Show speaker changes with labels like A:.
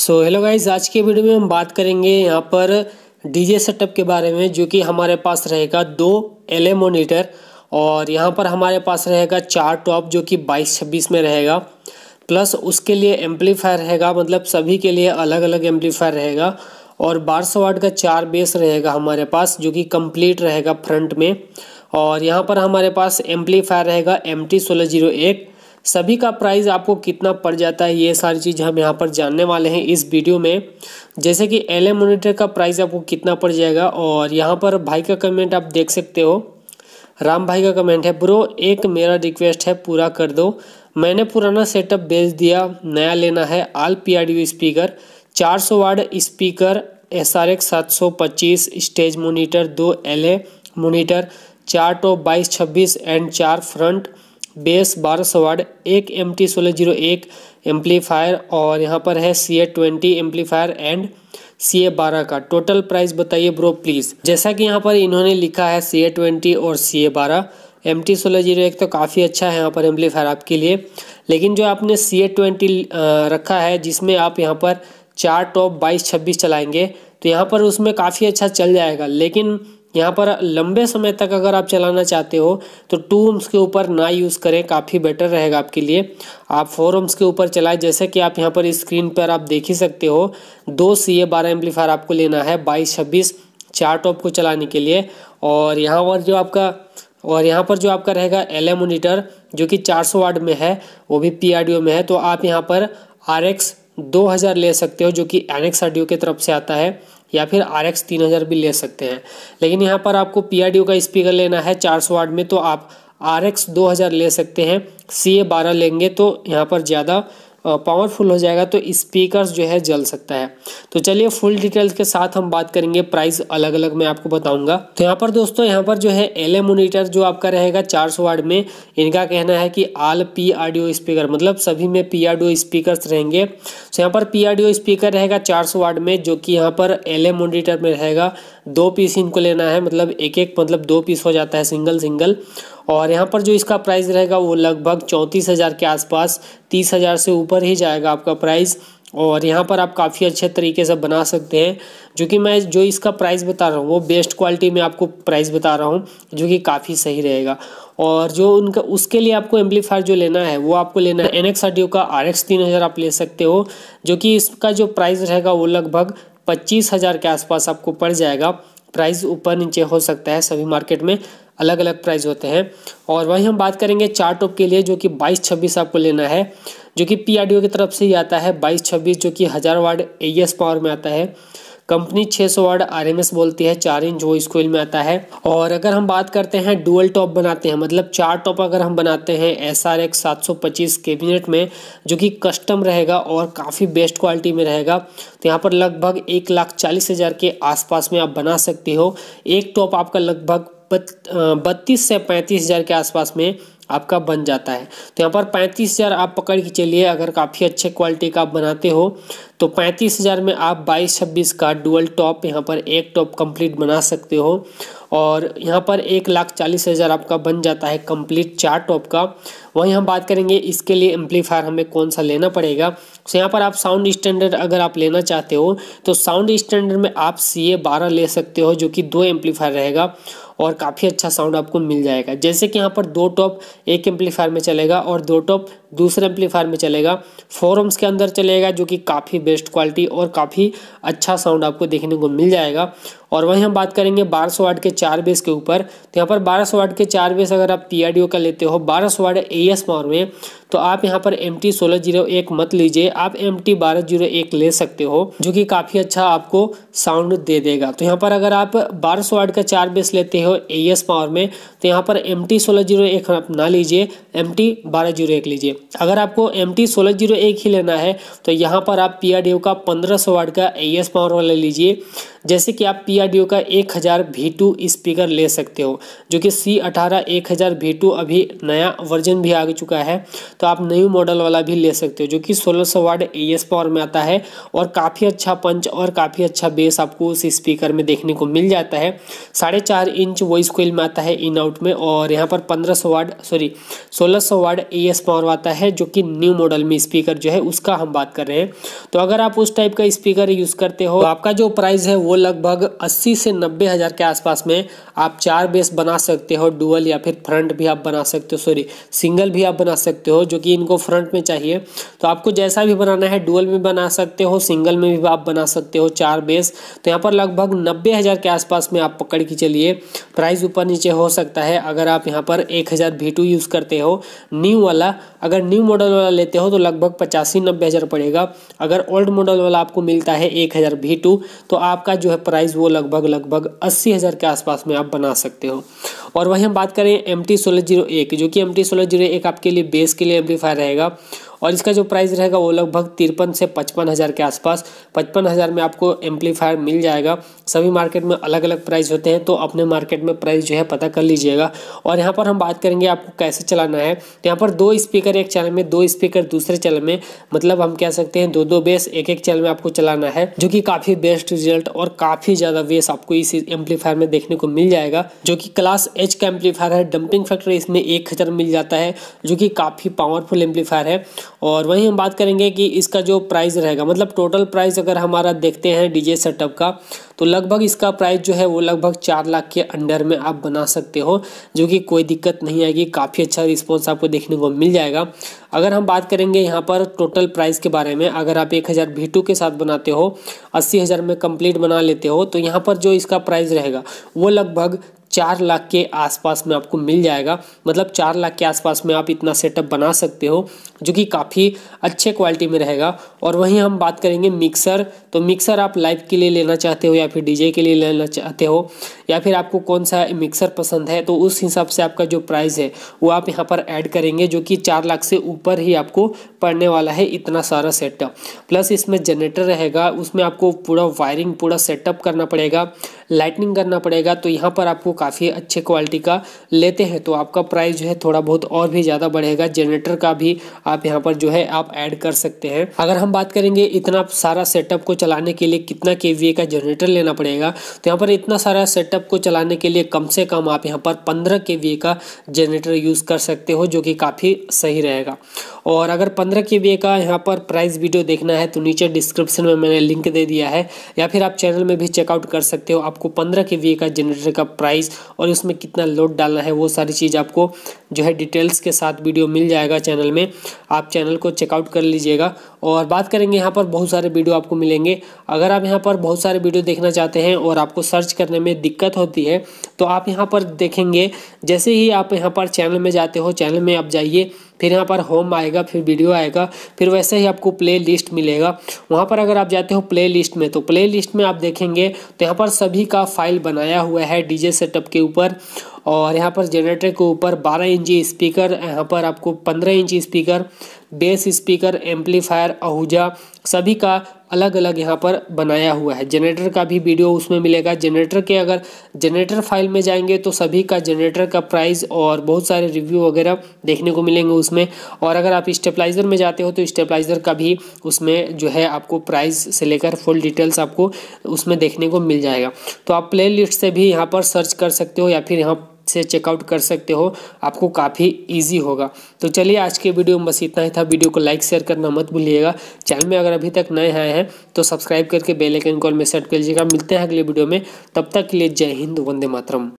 A: so hello guys आज के video में हम बात करेंगे यहाँ पर डीजे सेटअप के बारे में जो कि हमारे पास रहेगा दो एल मोनीटर और यहाँ पर हमारे पास रहेगा चार टॉप जो कि बाईस छब्बीस में रहेगा प्लस उसके लिए एम्पलीफायर रहेगा मतलब सभी के लिए अलग अलग एम्पलीफायर रहेगा और बारह सौ वाट का चार बेस रहेगा हमारे पास जो कि कंप्लीट रहेगा फ्रंट में और यहाँ पर हमारे पास एम्पलीफायर रहेगा एम टी सोलह जीरो एक सभी का प्राइस आपको कितना पड़ जाता है ये सारी चीज़ हम यहाँ पर जानने वाले हैं इस वीडियो में जैसे कि एल मोनीटर का प्राइस आपको कितना पड़ जाएगा और यहाँ पर भाई का कमेंट आप देख सकते हो राम भाई का कमेंट है ब्रो एक मेरा रिक्वेस्ट है पूरा कर दो मैंने पुराना सेटअप बेच दिया नया लेना है आल पी स्पीकर सौ watt speaker S R X सात सौ पच्चीस स्टेज मोनीटर दो एल ए मोनीटर चार टॉप बाईस छब्बीस एंड चार फ्रंट बेस बारह सौ वाट एक एम टी सोलह जीरो एक एम्पलीफायर और यहाँ पर है C A twenty amplifier and C A बारह का टोटल प्राइस बताइए ब्रो प्लीज़ जैसा कि यहाँ पर इन्होंने लिखा है सी ए ट्वेंटी और सी ए बारह एम टी सोलह जीरो एक तो काफ़ी अच्छा है यहाँ पर एम्पलीफायर आपके लिए लेकिन जो आपने सी ए ट्वेंटी रखा है जिसमें आप यहाँ पर चार टॉप बाईस छब्बीस चलाएंगे तो यहाँ पर उसमें काफ़ी अच्छा चल जाएगा लेकिन यहाँ पर लंबे समय तक अगर आप चलाना चाहते हो तो टू ओम्स के ऊपर ना यूज़ करें काफ़ी बेटर रहेगा आपके लिए आप फोर ओम्स के ऊपर चलाएं जैसे कि आप यहाँ पर स्क्रीन पर आप देख ही सकते हो दो सी ए बारह एम्पलीफायर आपको लेना है बाईस छब्बीस चार टॉप को चलाने के लिए और यहाँ पर जो आपका और यहाँ पर जो आपका रहेगा एल ए मोनीटर जो कि सौ वाट में है वो भी पी में है तो आप यहाँ पर आर एक्स 2000 ले सकते हो जो कि एनएक्स एक्स के तरफ से आता है या फिर आर एक्स तीन हज़ार भी ले सकते हैं लेकिन यहाँ पर आपको पी आर डी ओ का स्पीकर लेना है चार सौ आठ में तो आप आर एक्स दो हज़ार ले सकते हैं सी ए बारह लेंगे तो यहाँ पर ज़्यादा पावरफुल हो जाएगा तो स्पीकर्स जो है जल सकता है तो चलिए फुल डिटेल्स के साथ हम बात करेंगे प्राइस अलग अलग मैं आपको बताऊंगा तो यहाँ पर दोस्तों यहाँ पर जो है एल मोनीटर जो आपका रहेगा चार सौ वार्ड में इनका कहना है कि आल पी आडियो स्पीकर मतलब सभी में पी आडियो स्पीकर्स रहेंगे तो यहाँ पर पी आडियो स्पीकर रहेगा चार सौ वार्ड में जो कि यहाँ पर एल मोनिटर में रहेगा दो पीस इनको लेना है मतलब एक एक मतलब दो पीस हो जाता है सिंगल सिंगल और यहाँ पर जो इसका प्राइस रहेगा वो लगभग चौंतीस हज़ार के आसपास तीस हज़ार से ऊपर ही जाएगा आपका प्राइस और यहाँ पर आप काफ़ी अच्छे तरीके से बना सकते हैं जो कि मैं जो इसका प्राइस बता रहा हूँ वो बेस्ट क्वालिटी में आपको प्राइस बता रहा हूँ जो कि काफ़ी सही रहेगा और जो उनका उसके लिए आपको एम्पलीफायर जो लेना है वो आपको लेना है N X R D O का आर एक्स तीन हज़ार आप ले सकते हो जो कि इसका जो प्राइस रहेगा वो लगभग पच्चीस हज़ार के आसपास आपको पड़ जाएगा प्राइस ऊपर नीचे हो सकता है सभी मार्केट में अलग अलग प्राइस होते हैं और वहीं हम बात करेंगे चार टॉप के लिए जो कि 22 26 आपको लेना है जो कि पी की तरफ से ही आता है 22 26 जो कि हज़ार वार्ड एस पावर में आता है कंपनी 600 सौ वाट आर बोलती है चार इंच वो स्कूल में आता है और अगर हम बात करते हैं डुअल टॉप बनाते हैं मतलब चार टॉप अगर हम बनाते हैं एस आर एक्स सात सौ पच्चीस कैबिनेट में जो कि कस्टम रहेगा और काफ़ी बेस्ट क्वालिटी में रहेगा तो यहाँ पर लगभग एक लाख चालीस हज़ार के आसपास में आप बना सकते हो एक टॉप आपका लगभग बत्तीस से पैंतीस हज़ार के आसपास में आपका बन जाता है तो यहाँ पर पैंतीस हज़ार आप पकड़ के चलिए अगर काफ़ी अच्छे क्वालिटी का आप बनाते हो तो पैंतीस हज़ार में आप बाईस छब्बीस का डुअल टॉप यहाँ पर एक टॉप कंप्लीट बना सकते हो और यहाँ पर एक लाख चालीस हज़ार आपका बन जाता है कंप्लीट चार टॉप का वहीं हम बात करेंगे इसके लिए एम्पलीफायर हमें कौन सा लेना पड़ेगा तो यहाँ पर आप साउंड स्टैंडर्ड अगर आप लेना चाहते हो तो साउंड स्टैंडर्ड में आप सी ए बारह ले सकते हो जो कि दो एम्पलीफायर रहेगा और काफ़ी अच्छा साउंड आपको मिल जाएगा जैसे कि यहाँ पर दो टॉप एक एम्पलीफायर में चलेगा और दो टॉप दूसरे एम्पलीफायर में चलेगा फोरम्स के अंदर चलेगा जो कि काफ़ी बेस्ट क्वालिटी और काफ़ी अच्छा साउंड आपको देखने को मिल जाएगा और वहीं हम बात करेंगे 1200 सौ के चार बेस के ऊपर तो यहाँ पर 1200 सौ के चार बेस अगर आप पी का लेते हो 1200 वाट ए एस पावर में तो आप यहाँ पर एम टी सोलह जीरो एक मत लीजिए आप एम टी बारह जीरो एक ले सकते हो जो कि काफ़ी अच्छा आपको साउंड दे देगा तो यहाँ पर अगर आप बारह सौ का चार बेस लेते हो हो ए पावर में तो यहाँ पर एम टी सोलह जीरो एक आप ना लीजिए एम टी बारह जीरो एक लीजिए अगर आपको एम टी सोलह जीरो एक ही लेना है तो यहाँ पर आप पी आर डी ओ का पंद्रह सौ वाट का ए एस पावर वाला लीजिए जैसे कि आप पी आर डी ओ का एक हज़ार वी टू स्पीकर ले सकते हो जो कि सी अठारह एक हज़ार वी टू अभी नया वर्जन भी आ चुका है तो आप न्यू मॉडल वाला भी ले सकते हो जो कि सोलह सौ वाट ए एस पावर में आता है और काफ़ी अच्छा पंच और काफ़ी अच्छा बेस आपको उस स्पीकर में देखने को मिल जाता है साढ़े चार इंच इंच वॉइस कोयल में आता है इन आउट में और यहाँ पर 1500 watt sorry 1600 watt A S power आता है जो कि न्यू मॉडल में स्पीकर जो है उसका हम बात कर रहे हैं तो अगर आप उस टाइप का स्पीकर यूज़ करते हो तो आपका जो प्राइस है वो लगभग अस्सी से नब्बे हज़ार के आसपास में आप चार बेस बना सकते हो डुअल या फिर फ्रंट भी आप बना सकते हो सॉरी सिंगल भी आप बना सकते हो जो कि इनको फ्रंट में चाहिए तो आपको जैसा भी बनाना है डुअल में बना सकते हो सिंगल में भी आप बना सकते हो चार बेस तो यहाँ पर लगभग नब्बे हज़ार के आसपास में आप पकड़ के चलिए प्राइस ऊपर नीचे हो सकता है अगर आप यहाँ पर एक हज़ार भी टू यूज़ करते हो न्यू वाला अगर न्यू मॉडल वाला लेते हो तो लगभग पचासी नब्बे हज़ार पड़ेगा अगर ओल्ड मॉडल वाला आपको मिलता है एक हज़ार भी टू तो आपका जो है प्राइस वो लगभग लगभग अस्सी हज़ार के आसपास में आप बना सकते हो और वहीं हम बात करें एम टी जीरो एक जो कि एम टी जीरो एक आपके लिए बेस के लिए एम्पलीफायर रहेगा और इसका जो प्राइस रहेगा वो लगभग तिरपन से पचपन हज़ार के आसपास पचपन हज़ार में आपको एम्पलीफायर मिल जाएगा सभी मार्केट में अलग अलग प्राइस होते हैं तो अपने मार्केट में प्राइस जो है पता कर लीजिएगा और यहाँ पर हम बात करेंगे आपको कैसे चलाना है यहाँ पर दो स्पीकर एक चैनल में दो स्पीकर दूसरे चैनल में मतलब हम कह सकते हैं दो दो बेस एक एक चैनल में आपको चलाना है जो कि काफ़ी बेस्ट रिजल्ट और काफ़ी ज़्यादा बेस आपको इस एम्पलीफायर में देखने को मिल जाएगा जो कि क्लास एच का एम्पलीफायर है डंपिंग फैक्टर इसमें एक हज़ार मिल जाता है जो कि काफ़ी पावरफुल एम्पलीफायर है और वहीं हम बात करेंगे कि इसका जो प्राइस रहेगा मतलब टोटल प्राइस अगर हमारा देखते हैं डीजे सेटअप का तो लगभग इसका प्राइस जो है वो लगभग चार लाख के अंडर में आप बना सकते हो जो कि कोई दिक्कत नहीं आएगी काफ़ी अच्छा रिस्पॉन्स आपको देखने को मिल जाएगा अगर हम बात करेंगे यहाँ पर टोटल प्राइस के बारे में अगर आप एक हज़ार भी टू के साथ बनाते हो अस्सी हज़ार में कंप्लीट बना लेते हो तो यहाँ पर जो इसका प्राइस रहेगा वो लगभग चार लाख के आसपास में आपको मिल जाएगा मतलब चार लाख के आसपास में आप इतना सेटअप बना सकते हो जो कि काफ़ी अच्छे क्वालिटी में रहेगा और वहीं हम बात करेंगे मिक्सर तो मिक्सर आप लाइव के लिए लेना चाहते हो या फिर डीजे के लिए लेना चाहते हो या फिर आपको कौन सा मिक्सर पसंद है तो उस हिसाब से आपका जो प्राइस है वो आप यहाँ पर ऐड करेंगे जो कि चार लाख से ऊपर ही आपको पड़ने वाला है इतना सारा सेटअप प्लस इसमें जनरेटर रहेगा उसमें आपको पूरा वायरिंग पूरा सेटअप करना पड़ेगा लाइटनिंग करना पड़ेगा तो यहाँ पर आपको काफ़ी अच्छे क्वालिटी का लेते हैं तो आपका प्राइस जो है थोड़ा बहुत और भी ज़्यादा बढ़ेगा जनरेटर का भी आप यहाँ पर जो है आप ऐड कर सकते हैं अगर हम बात करेंगे इतना सारा सेटअप को चलाने के लिए कितना के का जनरेटर लेना पड़ेगा तो यहाँ पर इतना सारा सेटअप को चलाने के लिए कम से कम आप यहाँ पर पंद्रह के का जनरेटर यूज़ कर सकते हो जो कि काफ़ी सही रहेगा और अगर पंद्रह के का यहाँ पर प्राइस वीडियो देखना है तो नीचे डिस्क्रिप्शन में मैंने लिंक दे दिया है या फिर आप चैनल में भी चेकआउट कर सकते हो आप आपको पंद्रह के वी का जनरेटर का प्राइस और उसमें कितना लोड डालना है वो सारी चीज़ आपको जो है डिटेल्स के साथ वीडियो मिल जाएगा चैनल में आप चैनल को चेकआउट कर लीजिएगा और बात करेंगे यहाँ पर बहुत सारे वीडियो आपको मिलेंगे अगर आप यहाँ पर बहुत सारे वीडियो देखना चाहते हैं और आपको सर्च करने में दिक्कत होती है तो आप यहाँ पर देखेंगे जैसे ही आप यहाँ पर चैनल में जाते हो चैनल में आप जाइए फिर यहाँ पर होम आएगा फिर वीडियो आएगा फिर वैसे ही आपको प्ले लिस्ट मिलेगा वहाँ पर अगर आप जाते हो प्ले लिस्ट में तो प्ले लिस्ट में आप देखेंगे तो यहाँ पर सभी का फाइल बनाया हुआ है डी सेटअप के ऊपर और यहाँ पर जनरेटर के ऊपर 12 इंची स्पीकर यहाँ पर आपको 15 इंची speaker bass speaker amplifier Ahuja सभी का अलग अलग यहाँ पर बनाया हुआ है जनरेटर का भी वीडियो उसमें मिलेगा जनरेटर के अगर जनरेटर फाइल में जाएंगे तो सभी का जनरेटर का प्राइस और बहुत सारे रिव्यू वगैरह देखने को मिलेंगे उसमें और अगर आप स्टेपलाइज़र में जाते हो तो स्टेपलाइज़र का भी उसमें जो है आपको प्राइस से लेकर फुल डिटेल्स आपको उसमें देखने को मिल जाएगा तो आप प्ले से भी यहाँ पर सर्च कर सकते हो या फिर यहाँ से चेकआउट कर सकते हो आपको काफ़ी ईजी होगा तो चलिए आज के वीडियो में बस इतना ही था वीडियो को लाइक शेयर करना मत भूलिएगा चैनल में अगर अभी तक नए आए हैं तो सब्सक्राइब करके बेलैकन कॉल में सेट कर लीजिएगा मिलते हैं अगले वीडियो में तब तक के लिए जय हिंद वंदे मातरम